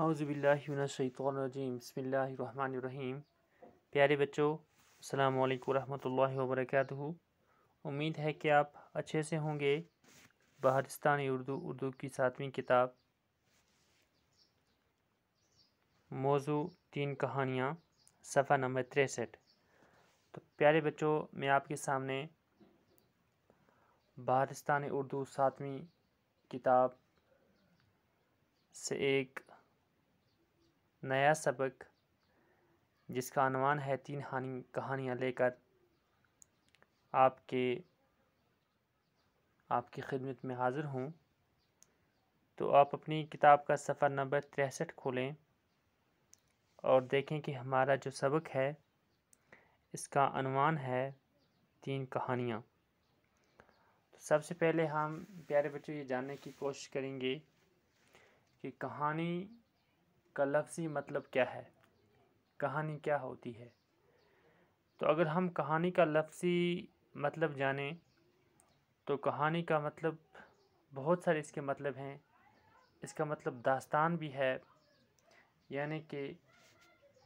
आउज़बिल्लिमिनशैतरजीम बसमीम प्यारे बच्चों अल्लाम रहमतुल्लाहि व बरकातहू उम्मीद है कि आप अच्छे से होंगे बहारिस्तानी उर्दू उर्दू की सातवीं किताब मौजू तीन कहानियाँ सफ़ा नंबर तिरसठ तो प्यारे बच्चों मैं आपके सामने बहारिस्तानी उर्दू सातवीं किताब से एक नया सबक जिसका अनवान है तीन हानी कहानियाँ लेकर आपके आपकी खिदमत में हाज़िर हूँ तो आप अपनी किताब का सफ़र नंबर तिरसठ खोलें और देखें कि हमारा जो सबक है इसका अनवान है तीन कहानियाँ तो सबसे पहले हम प्यारे बच्चों ये जानने की कोशिश करेंगे कि कहानी का लफ्ज़ी मतलब क्या है कहानी क्या होती है तो अगर हम कहानी का लफ्ज़ी मतलब जानें तो कहानी का मतलब बहुत सारे इसके मतलब हैं इसका मतलब दास्तान भी है यानी कि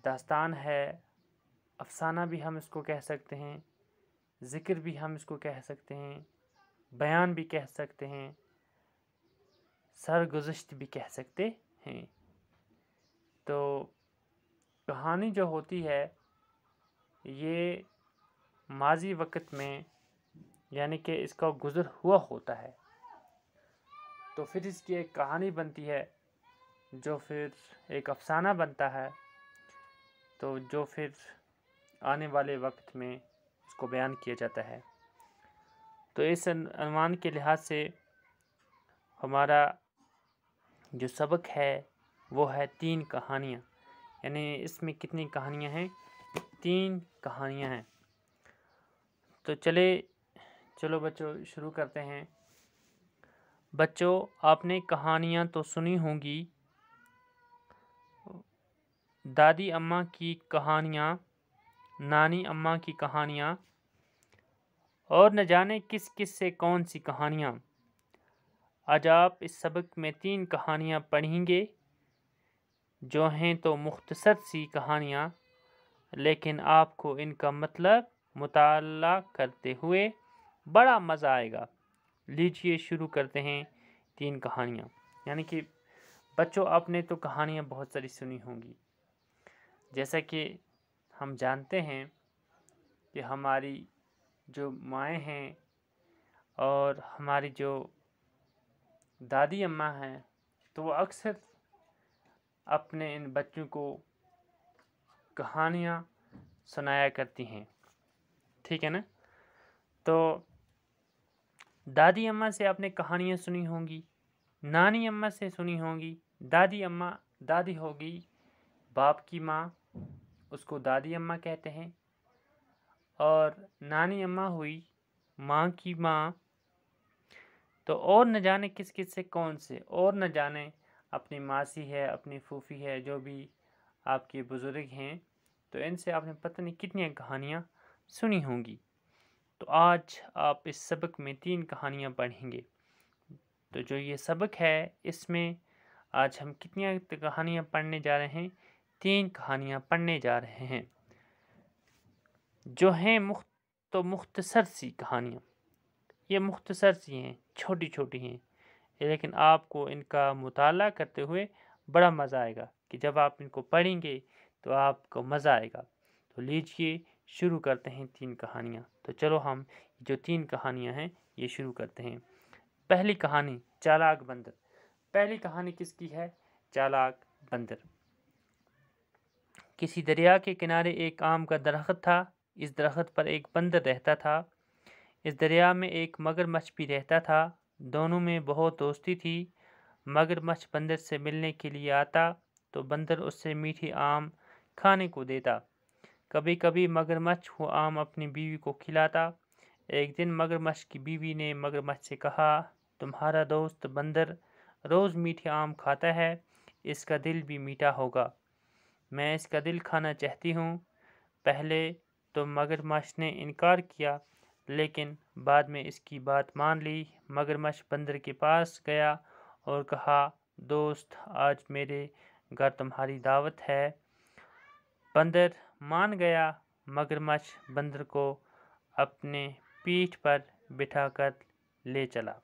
दास्तान है अफसाना भी हम इसको कह सकते हैं ज़िक्र भी हम इसको कह सकते हैं बयान भी कह सकते हैं सरगुजश्त भी कह सकते हैं तो कहानी जो होती है ये माजी वक्त में यानी कि इसका गुज़र हुआ होता है तो फिर इसकी एक कहानी बनती है जो फिर एक अफसाना बनता है तो जो फिर आने वाले वक्त में इसको बयान किया जाता है तो इस अनुमान के लिहाज से हमारा जो सबक है वो है तीन कहानियाँ यानी इसमें कितनी कहानियाँ हैं तीन कहानियाँ हैं तो चले चलो बच्चों शुरू करते हैं बच्चों आपने कहानियाँ तो सुनी होंगी दादी अम्मा की कहानियाँ नानी अम्मा की कहानियाँ और न जाने किस किस से कौन सी कहानियाँ आज आप इस सबक में तीन कहानियाँ पढ़ेंगे जो हैं तो मुख्तसर सी कहानियाँ लेकिन आपको इनका मतलब मुताल करते हुए बड़ा मज़ा आएगा लीजिए शुरू करते हैं तीन कहानियाँ यानी कि बच्चों आपने तो कहानियाँ बहुत सारी सुनी होंगी जैसा कि हम जानते हैं कि हमारी जो माएँ हैं और हमारी जो दादी अम्मा हैं तो वो अक्सर अपने इन बच्चों को कहानियाँ सुनाया करती हैं ठीक है ना तो दादी अम्मा से आपने कहानियाँ सुनी होंगी नानी अम्मा से सुनी होंगी दादी अम्मा दादी होगी बाप की माँ उसको दादी अम्मा कहते हैं और नानी अम्मा हुई माँ की माँ तो और न जाने किस किस से कौन से और न जाने अपनी मासी है अपनी फूफी है जो भी आपके बुज़ुर्ग हैं तो इनसे आपने पता नहीं कितनी कहानियाँ सुनी होंगी तो आज आप इस सबक में तीन कहानियाँ पढ़ेंगे तो जो ये सबक है इसमें आज हम कितनी कहानियाँ पढ़ने जा रहे हैं तीन कहानियाँ पढ़ने जा रहे हैं जो हैं मुख तो मुख्तसर सी कहानियाँ ये मुख्तसर सी हैं छोटी छोटी हैं लेकिन आपको इनका मुताल करते हुए बड़ा मज़ा आएगा कि जब आप इनको पढ़ेंगे तो आपको मज़ा आएगा तो लीजिए शुरू करते हैं तीन कहानियाँ तो चलो हम जो तीन कहानियाँ हैं ये शुरू करते हैं पहली कहानी चालाक बंदर पहली कहानी किसकी है चालाक बंदर किसी दरिया के किनारे एक आम का दरख्त था इस दरख्त पर एक बंदर रहता था इस दरिया में एक मगरमच्छ भी रहता था दोनों में बहुत दोस्ती थी मगरमच्छ बंदर से मिलने के लिए आता तो बंदर उससे मीठी आम खाने को देता कभी कभी मगरमच्छ वो आम अपनी बीवी को खिलाता एक दिन मगरमच्छ की बीवी ने मगरमच्छ से कहा तुम्हारा दोस्त बंदर रोज़ मीठे आम खाता है इसका दिल भी मीठा होगा मैं इसका दिल खाना चाहती हूँ पहले तो मगरमच्छ ने इनकार किया लेकिन बाद में इसकी बात मान ली मगरमच्छ बंदर के पास गया और कहा दोस्त आज मेरे घर तुम्हारी दावत है बंदर मान गया मगरमच्छ बंदर को अपने पीठ पर बिठाकर ले चला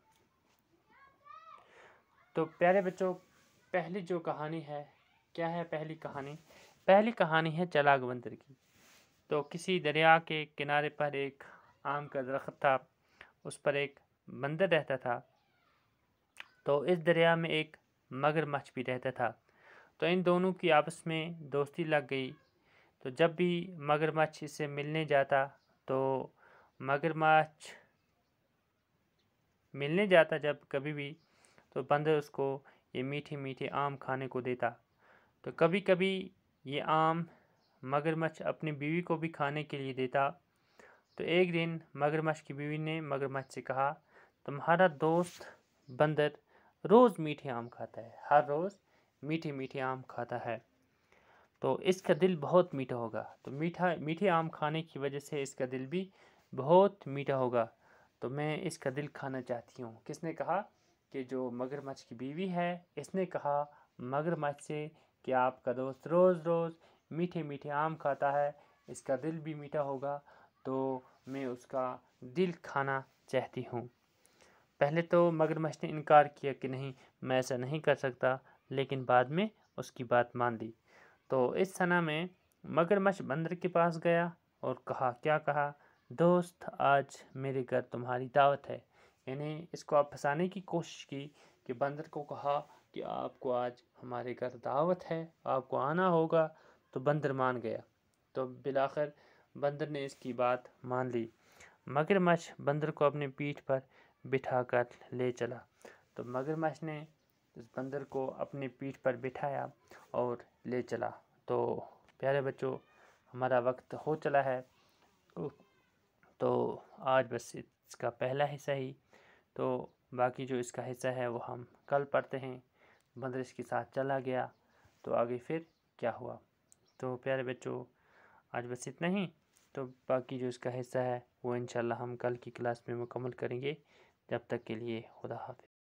तो प्यारे बच्चों पहली जो कहानी है क्या है पहली कहानी पहली कहानी है चलाग बंदर की तो किसी दरिया के किनारे पर एक आम का दरख्त था उस पर एक बंदर रहता था तो इस दरिया में एक मगरमच्छ भी रहता था तो इन दोनों की आपस में दोस्ती लग गई तो जब भी मगरमच्छ इससे मिलने जाता तो मगरमच्छ मिलने जाता जब कभी भी तो बंदर उसको ये मीठे मीठे आम खाने को देता तो कभी कभी ये आम मगरमच्छ अपनी बीवी को भी खाने के लिए देता तो एक दिन मगरमच्छ की बीवी ने मगरमच्छ से कहा तुम्हारा दोस्त बंदर रोज़ मीठे आम खाता है हर रोज़ मीठे मीठे आम खाता है तो इसका दिल बहुत मीठा होगा तो मीठा मीठे आम खाने की वजह से इसका दिल भी बहुत मीठा होगा तो मैं इसका दिल खाना चाहती हूँ किसने कहा कि जो मगरमच्छ की बीवी है इसने कहा मगरमच्छ से कि आपका दोस्त रोज़ रोज़ मीठे मीठे आम खाता है इसका दिल भी मीठा होगा तो मैं उसका दिल खाना चाहती हूँ पहले तो मगरमच्छ ने इनकार किया कि नहीं मैं ऐसा नहीं कर सकता लेकिन बाद में उसकी बात मान ली तो इस सना में मगरमच्छ बंदर के पास गया और कहा क्या कहा दोस्त आज मेरे घर तुम्हारी दावत है यानी इसको आप फंसाने की कोशिश की कि बंदर को कहा कि आपको आज हमारे घर दावत है आपको आना होगा तो बंदर मान गया तो बिलाखिर बंदर ने इसकी बात मान ली मगरमच्छ बंदर को अपनी पीठ पर बिठाकर ले चला तो मगरमच्छ ने उस बंदर को अपनी पीठ पर बिठाया और ले चला तो प्यारे बच्चों हमारा वक्त हो चला है तो आज बस इसका पहला हिस्सा ही तो बाकी जो इसका हिस्सा है वो हम कल पढ़ते हैं बंदर इसके साथ चला गया तो आगे फिर क्या हुआ तो प्यारे बच्चों आज बस इतना ही तो बाकी जो इसका हिस्सा है वो इन हम कल की क्लास में मुकम्मल करेंगे जब तक के लिए खुदा हाफि